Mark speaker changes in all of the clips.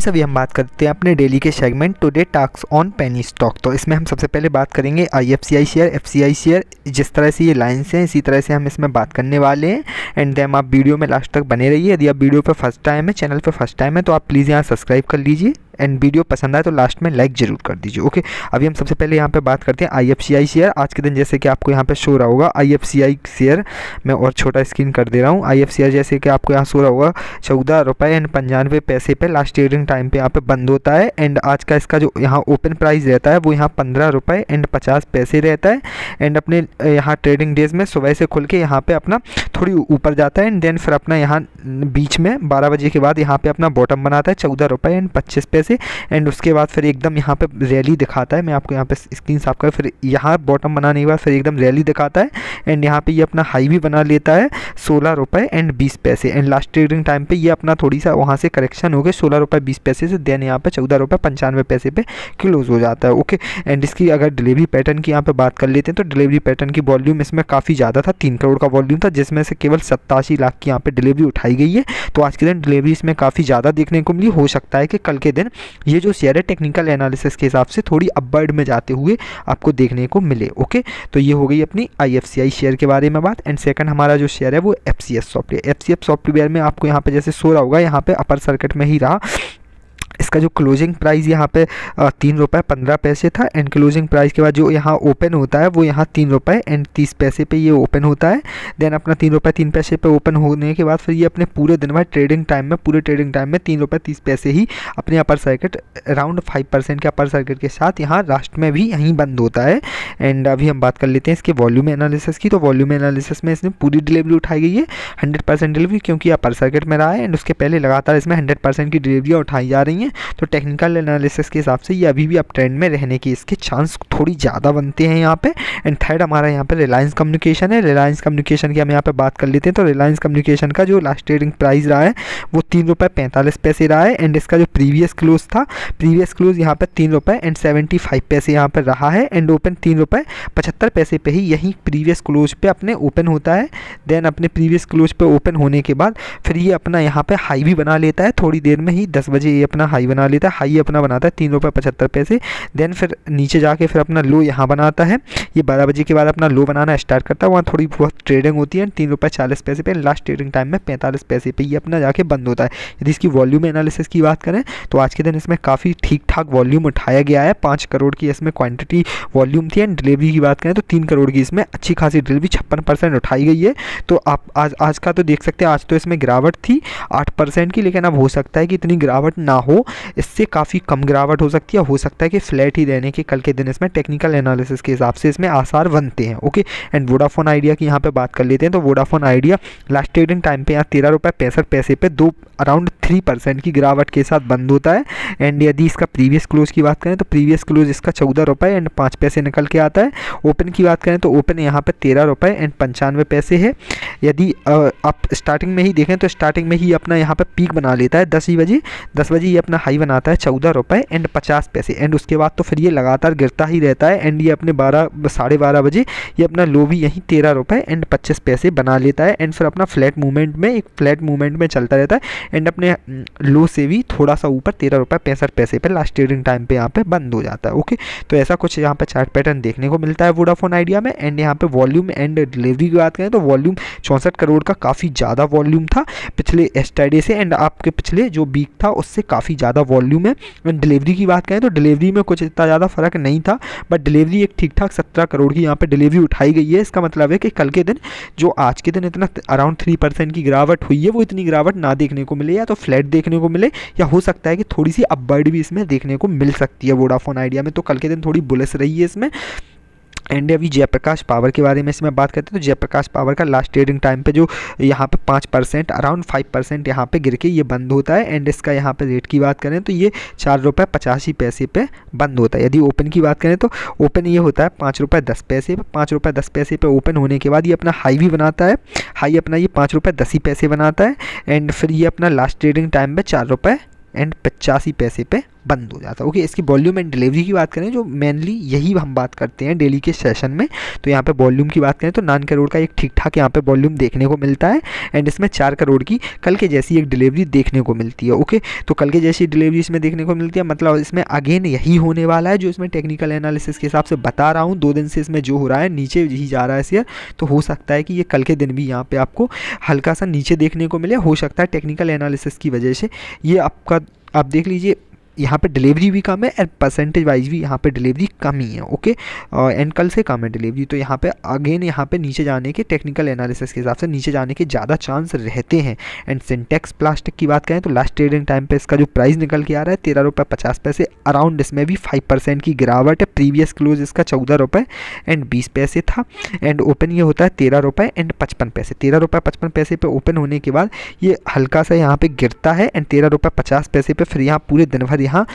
Speaker 1: सभी हम बात करते हैं अपने डेली के segment today task on penny stock तो इसमें हम सबसे पहले बात करेंगे I F C I share F C I share जिस तरह से ये लाइन्स हैं इसी तरह से हम इसमें बात करने वाले हैं एंड देम आप वीडियो में लास्ट तक बने रहिए यदि आप वीडियो पर फर्स्ट टाइम है चैनल पर फर्स्ट टाइम है तो आप प्लीज़ यहाँ सब्सक्राइब कर लीजिए एंड वीडियो पसंद आए तो लास्ट में लाइक जरूर कर दीजिए ओके अभी हम सबसे पहले यहाँ पे बात करते हैं आई एफ सी आई शेयर आज के दिन जैसे कि आपको यहाँ पे शो रहा होगा आई एफ सी आई शेयर मैं और छोटा स्क्रीन कर दे रहा हूँ आई एफ सी जैसे कि आपको यहाँ शो रहा होगा चौदह रुपये एंड पंचानवे पैसे पे लास्ट ट्रेडिंग टाइम पे यहाँ पे बंद होता है एंड आज का इसका जो यहाँ ओपन प्राइस रहता है वो यहाँ पंद्रह रुपये एंड पचास पैसे रहता है एंड अपने यहाँ ट्रेडिंग डेज में सुबह से खुल के यहाँ पर अपना थोड़ी ऊपर जाता है एंड देन फिर अपना यहाँ बीच में बारह बजे के बाद यहाँ पे अपना बॉटम बनाता है चौदह रुपये एंड पच्चीस पैसे एंड उसके बाद फिर एकदम यहाँ पे रैली दिखाता है मैं आपको यहाँ पे स्क्रीन साफ कर फिर यहाँ बॉटम बनाने के बाद फिर एकदम रैली दिखाता है एंड यहाँ पे ये अपना हाई भी बना लेता है सोलह रुपये एंड बीस पैसे एंड लास्ट ट्रेडिंग टाइम पर यह अपना थोड़ी सा वहाँ से करेक्शन हो गया सोलह रुपये बीस पैसे से देन यहाँ पर चौदह रुपये पंचानवे पैसे पर क्लोज़ हो जाता है ओके एंड इसकी अगर डिलीवरी पैटर्न की यहाँ पर बात कर लेते हैं तो डिलीवरी पैटर्न की वॉल्यूम इसमें काफ़ी ज़्यादा था तीन करोड़ का वॉल्यूम था जिसमें से केवल सत्तासी लाख की यहाँ पर डिलीवरी उठाई गई है तो आज के दिन डिलीवरी इसमें काफ़ी ज़्यादा देखने को मिली हो सकता है कि कल के दिन ये जो शेयर है टेक्निकल एनालिसिस के हिसाब से थोड़ी अपबर्ड में जाते हुए आपको देखने को मिले ओके तो ये हो गई अपनी आई शेयर के बारे में बात एंड सेकंड हमारा जो शेयर है वो एफ सॉफ्टवेयर एफ सॉफ्टवेयर में आपको यहाँ पर जैसे सो रहा होगा यहाँ पर अपर सर्किट में ही रहा इसका जो क्लोजिंग प्राइस यहाँ पे तीन रुपये पंद्रह पैसे था एंड क्लोजिंग प्राइस के बाद जो यहाँ ओपन होता है वो यहाँ तीन रुपये एंड तीस पैसे पे ये ओपन होता है देन अपना तीन रुपये तीन पैसे पे ओपन होने के बाद फिर ये अपने पूरे दिन भर ट्रेडिंग टाइम में पूरे ट्रेडिंग टाइम में तीन रुपये तीस पैसे ही अपने upper circuit around five percent के अपर सर्किट के साथ यहाँ लास्ट में भी यहीं बंद होता है एंड अभी हम बात कर लेते हैं इसके वॉल्यूम एनालिसिस की तो वॉल्यूम एनालिसिस में इसने पूरी डिलीवरी उठाई गई है हंड्रेड डिलीवरी क्योंकि अपर सर्किट में रहा है एंड उसके पहले लगातार इसमें हंड्रेड की डिलीवरी उठाई जा रही हैं तो टेक्निकल एनालिसिस के हिसाब से ये अभी भी अप ट्रेंड में रहने की इसके चांस थोड़ी ज़्यादा बनते हैं यहाँ पे एंड थर्ड हमारा यहाँ पे रिलायंस कम्युनिकेशन है रिलायंस कम्युनिकेशन की हम यहाँ पे बात कर लेते हैं तो रिलायंस कम्युनिकेशन का जो लास्ट ट्रेडिंग प्राइस रहा है वो तीन रुपये पैंतालीस पैसे रहा है एंड इसका जो प्रीवियस क्लोज था प्रीवियस क्लोज यहाँ पर तीन रुपये एंड सेवेंटी फाइव पैसे यहाँ पर रहा है एंड ओपन तीन रुपये पचहत्तर पैसे पे ही यहीं प्रीवियस क्लोज पे अपने ओपन होता है देन अपने प्रीवियस क्लोज पे ओपन होने के बाद फिर ये अपना यहाँ पर हाई भी बना लेता है थोड़ी देर में ही दस बजे ये अपना हाई बना लेता है हाई अपना बनाता है तीन रुपये पचहत्तर पैसे देन फिर नीचे जाके फिर अपना लो यहाँ बनाता है ये बारह बजे के बाद अपना लो बनाना स्टार्ट करता है वहाँ थोड़ी बहुत ट्रेडिंग होती है तीन रुपये चालीस पैसे पे लास्ट ट्रेडिंग टाइम में पैंतालीस पैसे पे ये अपना जाके बंद होता है यदि इसकी वॉल्यूम एनालिसिस की बात करें तो आज के दिन इसमें काफ़ी ठीक ठाक वॉल्यूम उठाया गया है पाँच करोड़ की इसमें क्वान्टिटी वॉल्यूम थी एंड डिलीवरी की बात करें तो तीन करोड़ की इसमें अच्छी खासी डिलीवरी छप्पन परसेंट उठाई गई है तो आप आज आज का तो देख सकते हैं आज तो इसमें गिरावट थी आठ परसेंट की लेकिन अब हो सकता है कि इतनी गिरावट ना हो इससे काफ़ी कम गिरावट हो सकती है हो सकता है कि फ्लैट ही रहने के कल के दिन इसमें टेक्निकल एनालिसिस के हिसाब से इसमें आसार बनते हैं ओके एंड वोडाफोन आइडिया की यहाँ पर बात कर लेते हैं तो Vodafone Idea last trading time पर यहाँ तेरह रुपये पैंसठ पैसे पर दो अराउंड थ्री परसेंट की गिरावट के साथ बंद होता है एंड यदि इसका प्रीवियस क्लोज की बात करें तो प्रीवियस क्लोज इसका चौदह रुपये एंड पाँच पैसे निकल के आता है ओपन की बात करें तो ओपन यहाँ पर तेरह रुपये एंड पंचानवे पैसे है यदि आप स्टार्टिंग में ही देखें तो स्टार्टिंग में ही अपना यहाँ पर पीक बना लेता है दस ही बजे दस बजे ये अपना हाई बनाता है चौदह रुपये एंड पचास पैसे एंड उसके बाद तो फिर ये लगातार गिरता ही रहता है एंड ये अपने बारह साढ़े बारह बजे ये अपना लो भी यहीं तेरह रुपये एंड पच्चीस पैसे बना लेता है एंड फिर अपना फ्लैट मूवमेंट में एक फ्लैट मूवमेंट में चलता रहता है एंड अपने लो mm, से भी थोड़ा सा ऊपर तेरह रुपये पैंसठ पैसे पर लास्ट ट्रेडिंग टाइम पर यहाँ पर बंद हो जाता है ओके तो ऐसा कुछ यहाँ पर चार्ट पैटर्न देखने को मिलता है वोडाफोन आइडिया में एंड यहाँ पर वॉल्यूम एंड डिलीवरी की बात करें तो वॉल्यूम चौंसठ करोड़ का काफ़ी ज़्यादा वॉल्यूम था पिछले एस्टाइडे से एंड आपके पिछले जो वीक था उससे काफ़ी ज़्यादा ज़्यादा वॉल्यूम है डिलीवरी की बात करें तो डिलीवरी में कुछ इतना ज़्यादा फ़र्क नहीं था बट डिलीवरी एक ठीक ठाक सत्रह करोड़ की यहाँ पर डिलीवरी उठाई गई है इसका मतलब है कि कल के दिन जो आज के दिन इतना अराउंड थ्री परसेंट की गिरावट हुई है वो इतनी गिरावट ना देखने को मिले या तो फ्लैट देखने को मिले या हो सकता है कि थोड़ी सी अपबर्ड भी इसमें देखने को मिल सकती है वोडाफोन आइडिया में तो कल के दिन थोड़ी बुलस रही है इसमें एंड अभी जयप्रकाश पावर के बारे में इसमें बात करते हैं तो जयप्रकाश पावर का लास्ट ट्रेडिंग टाइम पे जो यहाँ पे पाँच परसेंट अराउंड फाइव परसेंट यहाँ पर गिर के ये बंद होता है एंड इसका यहाँ पे रेट की बात करें तो ये चार रुपये पचासी पैसे पे बंद होता है यदि ओपन की बात करें तो ओपन ये होता है पाँच रुपये दस पैसे पर पाँच रुपये दस पैसे पर ओपन होने के बाद ये अपना हाई भी बनाता है हाई अपना ये पाँच रुपये दस ही पैसे बनाता है एंड फिर ये अपना लास्ट ट्रेडिंग टाइम पर चार रुपये एंड पचासी पैसे पर बंद हो जाता है ओके इसकी वॉल्यूम एंड डिलीवरी की बात करें जो मेनली यही हम बात करते हैं डेली के सेशन में तो यहाँ पे वॉल्यूम की बात करें तो नान करोड़ का एक ठीक ठाक यहाँ पे वॉल्यूम देखने को मिलता है एंड इसमें चार करोड़ की कल के जैसी एक डिलीवरी देखने को मिलती है ओके तो कल के जैसी डिलीवरी इसमें देखने को मिलती है मतलब इसमें अगेन यही होने वाला है जो इसमें टेक्निकल एनालिसिस के हिसाब से बता रहा हूँ दो दिन से इसमें जो हो रहा है नीचे ही जा रहा है शेयर तो हो सकता है कि ये कल के दिन भी यहाँ पर आपको हल्का सा नीचे देखने को मिले हो सकता है टेक्निकल एनालिसिस की वजह से ये आपका आप देख लीजिए यहाँ पे डिलीवरी भी कम है एंड परसेंटेज वाइज भी यहाँ पे डिलीवरी कम ही है ओके एंड कल से कम है डिलीवरी तो यहाँ पे अगेन यहाँ पे नीचे जाने के टेक्निकल एनालिसिस के हिसाब से नीचे जाने के ज़्यादा चांस रहते हैं एंड सिंटेक्स प्लास्टिक की बात करें तो लास्ट ट्रेडिंग टाइम पर इसका जो प्राइस निकल के आ रहा है तेरह रुपये पचास पैसे अराउंड इसमें भी फाइव परसेंट की गिरावट है प्रीवियस क्लोज इसका चौदह रुपये एंड बीस पैसे था एंड ओपन ये होता है तेरह रुपये एंड पचपन पैसे तेरह रुपये पचपन पैसे पर ओपन होने के बाद ये हल्का सा यहाँ पर गिरता है एंड तेरह रुपये पचास पैसे पर फिर यहाँ पूरे दिन भर यहाँ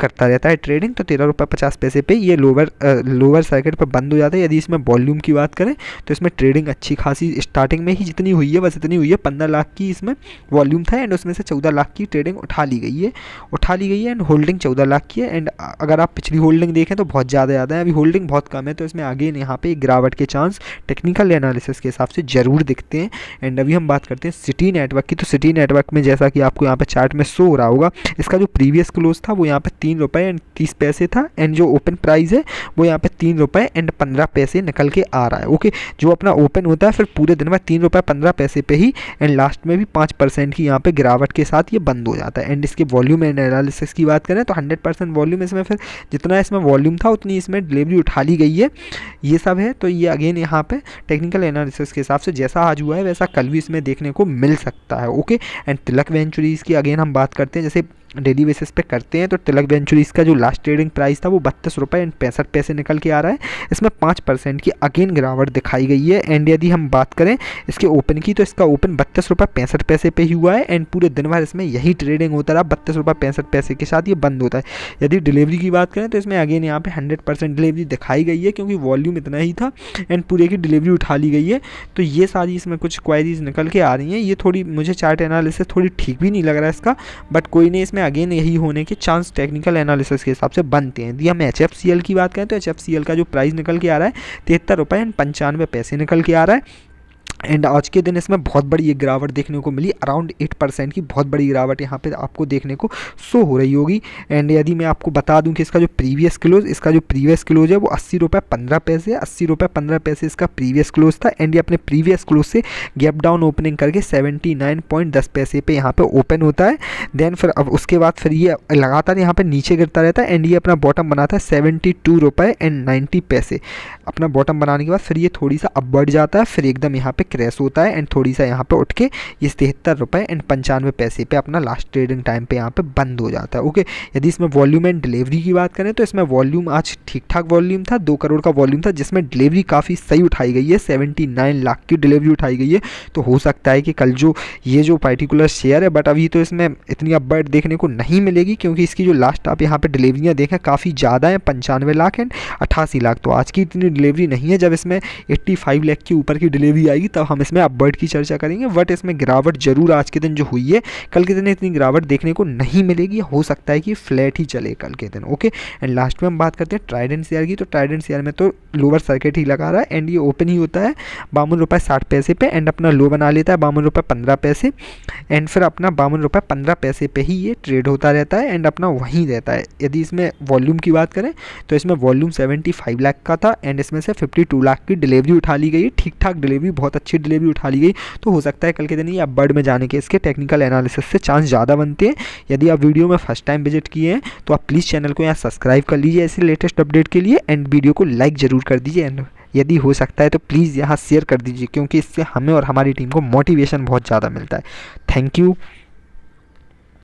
Speaker 1: करता रहता है ट्रेडिंग तो तेरह रुपये पचास पैसे पे ये लोअर लोअर सर्किट पर बंद हो जाता है यदि इसमें वॉल्यूम की बात करें तो इसमें ट्रेडिंग अच्छी खासी स्टार्टिंग में ही जितनी हुई है बस इतनी हुई है पंद्रह लाख की इसमें वॉल्यूम था एंड उसमें से चौदह लाख की ट्रेडिंग उठा ली गई है उठा ली गई है एंड होल्डिंग चौदह लाख की है एंड अगर आप पिछली होल्डिंग देखें तो बहुत ज़्यादा ज़्यादा है अभी होल्डिंग बहुत कम है तो इसमें आगे यहाँ पर गिरावट के चांस टेक्निकल एनालिसिस के हिसाब से ज़रूर दिखते हैं एंड अभी हम बात करते हैं सिटी नेटवर्क की तो सिटी नेटवर्क में जैसा कि आपको यहाँ पर चार्ट में शो हो रहा होगा इसका जो प्रीवियस क्लोज था वो यहाँ पे तीन रुपये एंड तीस पैसे था एंड जो ओपन प्राइस है वो यहाँ पे तीन रुपये एंड पंद्रह पैसे निकल के आ रहा है ओके जो अपना ओपन होता है फिर पूरे दिन में तीन रुपये पंद्रह पैसे पे ही एंड लास्ट में भी पाँच परसेंट की यहाँ पर गिरावट के साथ ये बंद हो जाता है एंड इसके वॉल्यूम एंड एनालिसिस की बात करें तो हंड्रेड परसेंट वॉल्यूम इसमें फिर जितना इसमें वॉल्यूम था उतनी इसमें डिलीवरी उठा ली गई है ये सब है तो ये अगेन यहाँ पर टेक्निकल एनालिसिस के हिसाब से जैसा आज हुआ है वैसा कल भी इसमें देखने को मिल सकता है ओके एंड तिलक वेंचुरीज़ की अगेन हम बात करते हैं जैसे डेली बेसिस पे करते हैं तो तिलक वेंचुरी इसका जो लास्ट ट्रेडिंग प्राइस था वो बत्तीस रुपये एंड पैंसठ पैसे निकल के आ रहा है इसमें पाँच परसेंट की अगेन गिरावट दिखाई गई है एंड यदि हम बात करें इसके ओपन की तो इसका ओपन बत्तीस रुपये पैंसठ पैसे पे ही हुआ है एंड पूरे दिन भर इसमें यही ट्रेडिंग होता रहा बत्तीस रुपये पैंसठ पैसे के साथ ये बंद होता है यदि डिलीवरी की बात करें तो इसमें अगेन यहाँ पर हंड्रेड परसेंट डिलीवरी दिखाई गई है क्योंकि वॉल्यूम इतना ही था एंड पूरे की डिलीवरी उठा ली गई है तो ये सारी इसमें कुछ क्वायरीज निकल के आ रही हैं ये थोड़ी मुझे चार्ट एनालिसिस थोड़ी ठीक भी नहीं लग रहा है इसका बट कोई नहीं इसमें में अगेन यही होने के चांस टेक्निकल एनालिसिस के हिसाब से बनते हैं यदि हम एच की बात करें तो एच का जो प्राइस निकल के आ रहा है तिहत्तर रुपये एंड पंचानवे पैसे निकल के आ रहा है एंड आज के दिन इसमें बहुत बड़ी ये गिरावट देखने को मिली अराउंड एट परसेंट की बहुत बड़ी गिरावट यहाँ पे आपको देखने को शो हो रही होगी एंड यदि मैं आपको बता दूं कि इसका जो प्रीवियस क्लोज इसका जो प्रीवियस क्लोज है वो अस्सी रुपये पंद्रह पैसे अस्सी रुपये पंद्रह पैसे इसका प्रीवियस क्लोज था एंड ये अपने प्रीवियस क्लोज से गैप डाउन ओपनिंग करके सेवेंटी नाइन पॉइंट दस पैसे पर यहाँ पर ओपन होता है देन फिर अब उसके बाद फिर ये लगातार यहाँ पर नीचे गिरता रहता है एंड ये अपना बॉटम बनाता है सेवेंटी टू रुपये एंड नाइन्टी पैसे अपना बॉटम बनाने के बाद फिर ये थोड़ी सा बढ़ जाता है फिर एकदम यहाँ पर क्रैश होता है एंड थोड़ी सा यहाँ पे उठ के ये तिहत्तर रुपये एंड पंचानवे पैसे पे अपना लास्ट ट्रेडिंग टाइम पे यहाँ पे बंद हो जाता है ओके यदि इसमें वॉल्यूम एंड डिलीवरी की बात करें तो इसमें वॉल्यूम आज ठीक ठाक वॉल्यूम था दो करोड़ का वॉल्यूम था जिसमें डिलीवरी काफ़ी सही उठाई गई है सेवेंटी नाइन लाख की डिलीवरी उठाई गई है तो हो सकता है कि कल जो ये जो पर्टिकुलर शेयर है बट अभी तो इसमें इतनी अपबर्ट देखने को नहीं मिलेगी क्योंकि इसकी जो लास्ट आप यहाँ पर डिलीवरियाँ देखें काफ़ी ज़्यादा हैं पंचानवे लाख एंड अट्ठासी लाख तो आज की इतनी डिलीवरी नहीं है जब इसमें एट्टी फाइव लाख के ऊपर की डिलीवरी आएगी तब तब हम इसमें अपवर्ड की चर्चा करेंगे बट इसमें गिरावट जरूर आज के दिन जो हुई है कल के दिन इतनी गिरावट देखने को नहीं मिलेगी हो सकता है कि फ्लैट ही चले कल के दिन ओके एंड लास्ट में हम बात करते हैं ट्राइडेंट शेयर की तो ट्राइडेंट शेयर में तो लोअर सर्किट ही लगा रहा है एंड ये ओपन ही होता है बावन रुपये साठ पैसे पे एंड अपना लो बना लेता है बावन रुपये पंद्रह पैसे एंड फिर अपना बावन रुपये पंद्रह पैसे पे ही ये ट्रेड होता रहता है एंड अपना वहीं रहता है यदि इसमें वॉल्यूम की बात करें तो इसमें वॉल्यूम सेवेंटी फाइव लाख का था एंड इसमें से फिफ्टी टू लाख की डिलीवरी उठा ली गई ठीक ठाक डिलीवरी बहुत अच्छी अच्छी डिलीवरी उठा ली गई तो हो सकता है कल के दिन ये आप बर्ड में जाने के इसके टेक्निकल एनालिसिस से चांस ज़्यादा बनते हैं यदि आप वीडियो में फर्स्ट टाइम विजिट किए हैं तो आप प्लीज़ चैनल को यहाँ सब्सक्राइब कर लीजिए ऐसे लेटेस्ट अपडेट के लिए एंड वीडियो को लाइक ज़रूर कर दीजिए एंड यदि हो सकता है तो प्लीज़ यहाँ शेयर कर दीजिए क्योंकि इससे हमें और हमारी टीम को मोटिवेशन बहुत ज़्यादा मिलता है थैंक यू